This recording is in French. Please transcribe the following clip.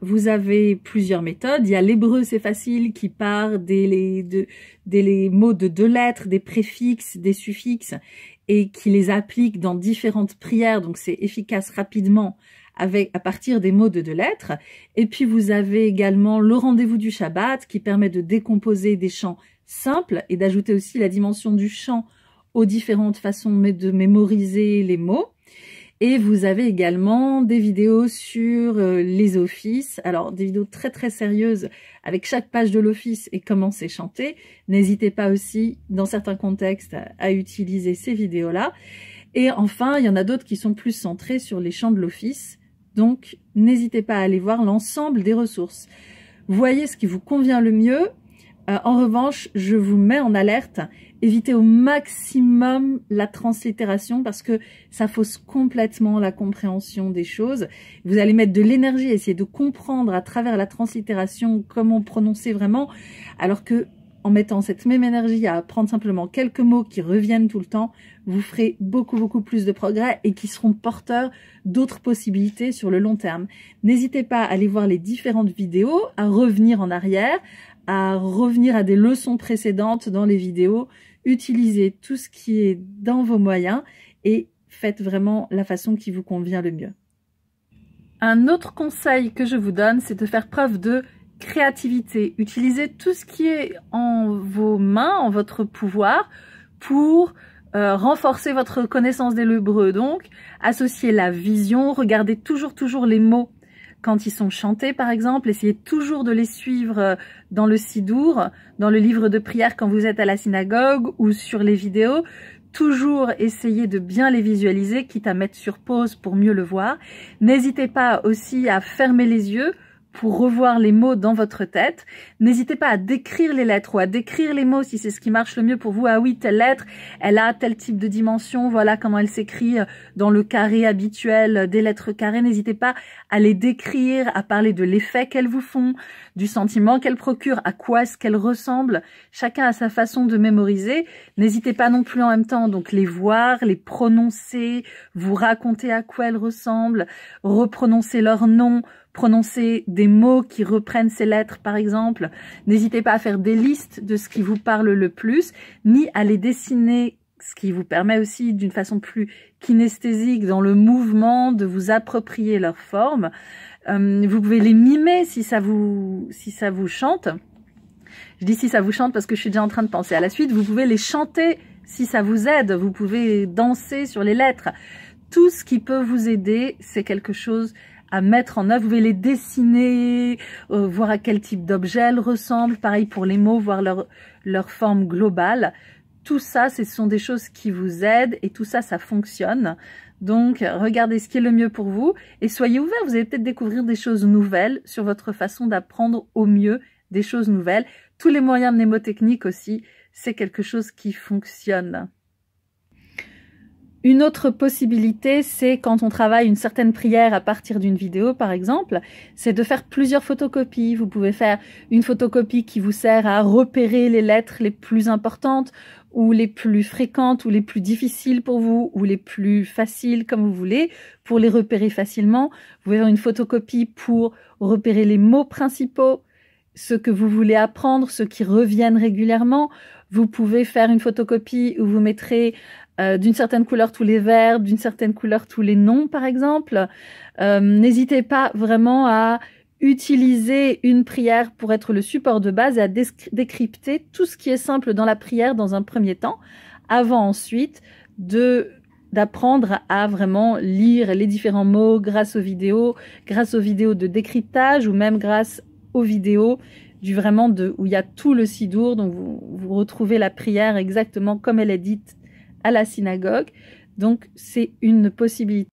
vous avez plusieurs méthodes. Il y a l'hébreu, c'est facile, qui part des, mots de deux lettres, des préfixes, des suffixes, et qui les applique dans différentes prières. Donc c'est efficace rapidement avec, à partir des mots de deux lettres. Et puis vous avez également le rendez-vous du Shabbat, qui permet de décomposer des chants simples et d'ajouter aussi la dimension du chant aux différentes façons de mémoriser les mots. Et vous avez également des vidéos sur euh, les offices, alors des vidéos très très sérieuses avec chaque page de l'office et comment c'est chanté. N'hésitez pas aussi, dans certains contextes, à utiliser ces vidéos-là. Et enfin, il y en a d'autres qui sont plus centrées sur les chants de l'office. Donc, n'hésitez pas à aller voir l'ensemble des ressources. Voyez ce qui vous convient le mieux euh, en revanche, je vous mets en alerte, évitez au maximum la translittération parce que ça fausse complètement la compréhension des choses. Vous allez mettre de l'énergie à essayer de comprendre à travers la translittération comment prononcer vraiment, alors que en mettant cette même énergie à apprendre simplement quelques mots qui reviennent tout le temps, vous ferez beaucoup beaucoup plus de progrès et qui seront porteurs d'autres possibilités sur le long terme. N'hésitez pas à aller voir les différentes vidéos, à revenir en arrière, à revenir à des leçons précédentes dans les vidéos. Utilisez tout ce qui est dans vos moyens et faites vraiment la façon qui vous convient le mieux. Un autre conseil que je vous donne, c'est de faire preuve de créativité. Utilisez tout ce qui est en vos mains, en votre pouvoir, pour euh, renforcer votre connaissance des lebreux Donc, associez la vision, regardez toujours, toujours les mots quand ils sont chantés par exemple, essayez toujours de les suivre euh, dans le Sidour, dans le livre de prière quand vous êtes à la synagogue ou sur les vidéos. Toujours essayez de bien les visualiser, quitte à mettre sur pause pour mieux le voir. N'hésitez pas aussi à fermer les yeux pour revoir les mots dans votre tête. N'hésitez pas à décrire les lettres ou à décrire les mots si c'est ce qui marche le mieux pour vous. Ah oui, telle lettre, elle a tel type de dimension, voilà comment elle s'écrit euh, dans le carré habituel euh, des lettres carrées. N'hésitez pas à les décrire, à parler de l'effet qu'elles vous font, du sentiment qu'elles procurent, à quoi est-ce qu'elles ressemblent. Chacun a sa façon de mémoriser. N'hésitez pas non plus en même temps donc les voir, les prononcer, vous raconter à quoi elles ressemblent, reprononcer leur nom, prononcer des mots qui reprennent ces lettres, par exemple. N'hésitez pas à faire des listes de ce qui vous parle le plus, ni à les dessiner ce qui vous permet aussi d'une façon plus kinesthésique dans le mouvement de vous approprier leur forme. Euh, vous pouvez les mimer si ça vous, si ça vous chante. Je dis si ça vous chante parce que je suis déjà en train de penser à la suite. Vous pouvez les chanter si ça vous aide. Vous pouvez danser sur les lettres. Tout ce qui peut vous aider, c'est quelque chose à mettre en œuvre. Vous pouvez les dessiner, euh, voir à quel type d'objet elles ressemblent. Pareil pour les mots, voir leur, leur forme globale. Tout ça, ce sont des choses qui vous aident et tout ça, ça fonctionne. Donc, regardez ce qui est le mieux pour vous et soyez ouverts. Vous allez peut-être découvrir des choses nouvelles sur votre façon d'apprendre au mieux des choses nouvelles. Tous les moyens mnémotechniques aussi, c'est quelque chose qui fonctionne. Une autre possibilité, c'est quand on travaille une certaine prière à partir d'une vidéo, par exemple, c'est de faire plusieurs photocopies. Vous pouvez faire une photocopie qui vous sert à repérer les lettres les plus importantes ou les plus fréquentes ou les plus difficiles pour vous ou les plus faciles comme vous voulez pour les repérer facilement. Vous pouvez faire une photocopie pour repérer les mots principaux, ce que vous voulez apprendre, ceux qui reviennent régulièrement. Vous pouvez faire une photocopie où vous mettrez euh, d'une certaine couleur tous les verbes, d'une certaine couleur tous les noms, par exemple. Euh, n'hésitez pas vraiment à utiliser une prière pour être le support de base et à décrypter tout ce qui est simple dans la prière dans un premier temps, avant ensuite de d'apprendre à vraiment lire les différents mots grâce aux vidéos, grâce aux vidéos de décryptage ou même grâce aux vidéos du vraiment de où il y a tout le sidour donc vous, retrouver la prière exactement comme elle est dite à la synagogue. Donc c'est une possibilité.